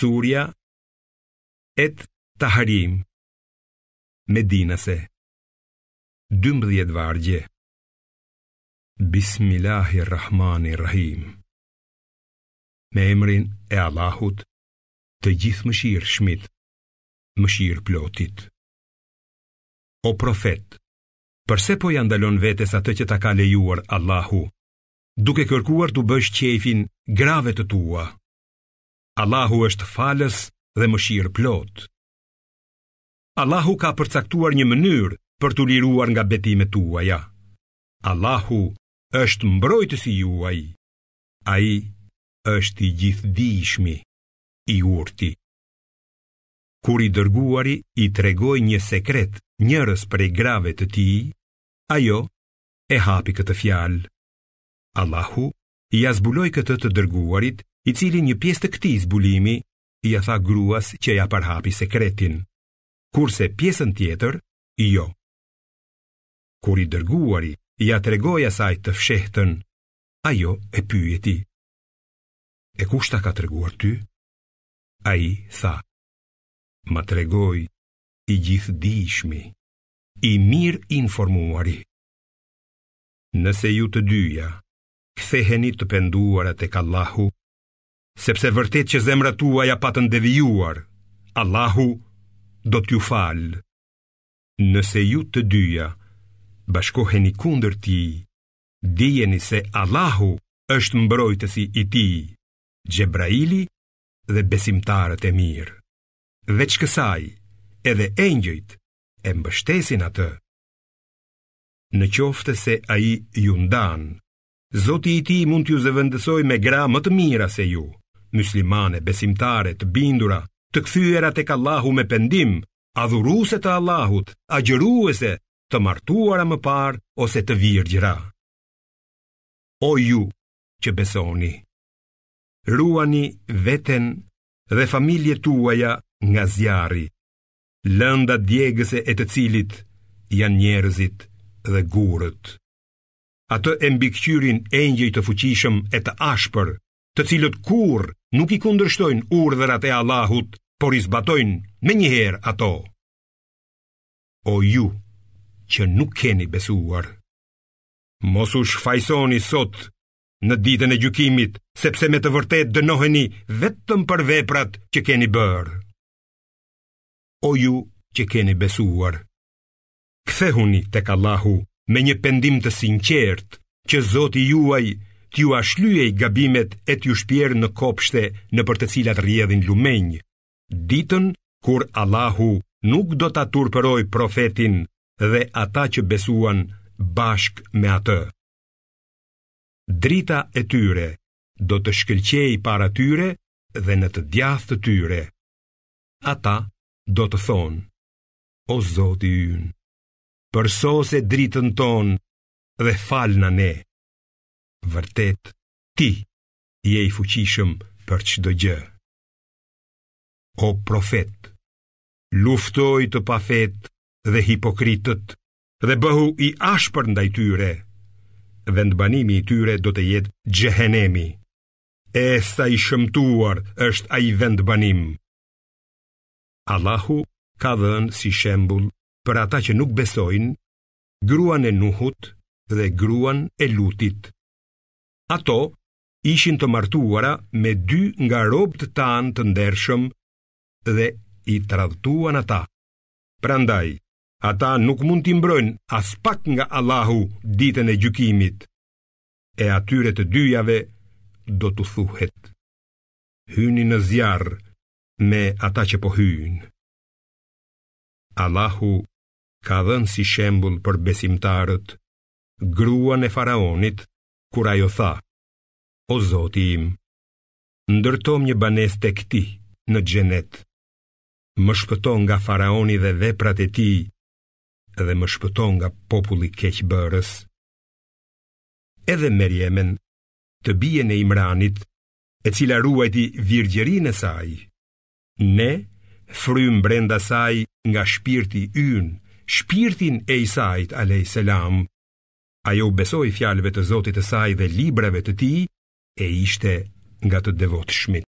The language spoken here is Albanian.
Surja et Taharim Medinase 12 vargje Bismillahirrahmanirrahim Me emrin e Allahut të gjithë mëshirë shmit, mëshirë plotit. O profet, përse po janë dalon vetës atë që ta ka lejuar Allahu, duke kërkuar të bësh qefin grave të tua? Allahu është falës dhe më shirë plot. Allahu ka përcaktuar një mënyrë për t'u liruar nga betime tuaja. Allahu është mbrojtës i juaj. A i është i gjithdishmi, i urti. Kur i dërguari i tregoj një sekret njërës për e grave të ti, ajo e hapi këtë fjalë. Allahu i azbuloj këtë të dërguarit i cili një pjesë të këtij zbulimi i ia tha gruas që ia përhapi sekretin. Kurse pjesën tjetër, jo. Kur i dërguari i ia tregoi asaj të fshehtën, ajo e pyeti. E kush ta ka treguar ty? Ai tha: Ma tregoi i gjithë dijshmi, i mirë informuari. Nëse ju të dyja, ktheheni të penduarat tek Allahu, sepse vërtet që zemra tua ja patën devijuar, Allahu do t'ju falë. Nëse ju të dyja bashkoheni kundër ti, dijeni se Allahu është mbrojtësi i ti, Gjebraili dhe besimtarët e mirë. Dhe që kësaj, edhe engjëjt e mbështesin atë. Në qoftë se a i ju ndanë, Zoti i ti mund t'ju zëvëndësoj me gra më të mira se ju muslimane, besimtare, të bindura, të kthyera tek Allahu me pendim, adhuruese të Allahut, agjëruese, të martuara më parë ose të virgjëra. O ju që besoni, ruani veten dhe familje tuaja nga zjarri, lënda djegëse e të cilit janë njerëzit dhe gurët. Atë e mbikqyrin engjëj të fuqishëm e të ashpër, të cilët kur nuk i kundërshtojnë urdhërat e Allahut, por i zbatojnë me njëherë ato. O ju, që nuk keni besuar, mos u shfajsoni sot në ditën e gjukimit, sepse me të vërtet dënoheni vetëm për veprat që keni bërë. O ju që keni besuar, kthehuni tek Allahu me një pendim të sinqert që Zoti juaj t'ju a i gabimet e t'ju shpjerë në kopshte në për të cilat rjedhin lumenj, ditën kur Allahu nuk do t'a turpëroj profetin dhe ata që besuan bashk me atë. Drita e tyre do të shkëlqej para tyre dhe në të djathë të tyre. Ata do të thonë, o zoti yn, përso se dritën tonë dhe falë në ne vërtet ti je i fuqishëm për çdo gjë. O profet, luftoj të pafet dhe hipokritët dhe bëhu i ashpër ndaj tyre. Vendbanimi i tyre do të jetë xhehenemi. E sa i shëmtuar është ai vendbanim. Allahu ka dhënë si shembull për ata që nuk besojnë gruan e Nuhut dhe gruan e Lutit, Ato ishin të martuara me dy nga robët tanë të ndershëm dhe i tradhtuan ata. Prandaj, ata nuk mund t'i mbrojnë as pak nga Allahu ditën e gjykimit. E atyre të dyjave do t'u thuhet. Hyni në zjarr me ata që po hyjnë. Allahu ka dhënë si shembull për besimtarët gruan e faraonit kur ajo tha, o zoti im, ndërtom një banes të këti në gjenet, më shpëton nga faraoni dhe veprat e ti, dhe më shpëton nga populli bërës. Edhe Merjemen, të bijen e Imranit, e cila ruajti virgjerin e saj, ne, frym brenda saj nga shpirti yn, shpirtin e Isait alayhiselam, Ajo u besoi fjalëve të Zotit të Saj dhe librave të Tij e ishte nga të devotshmit.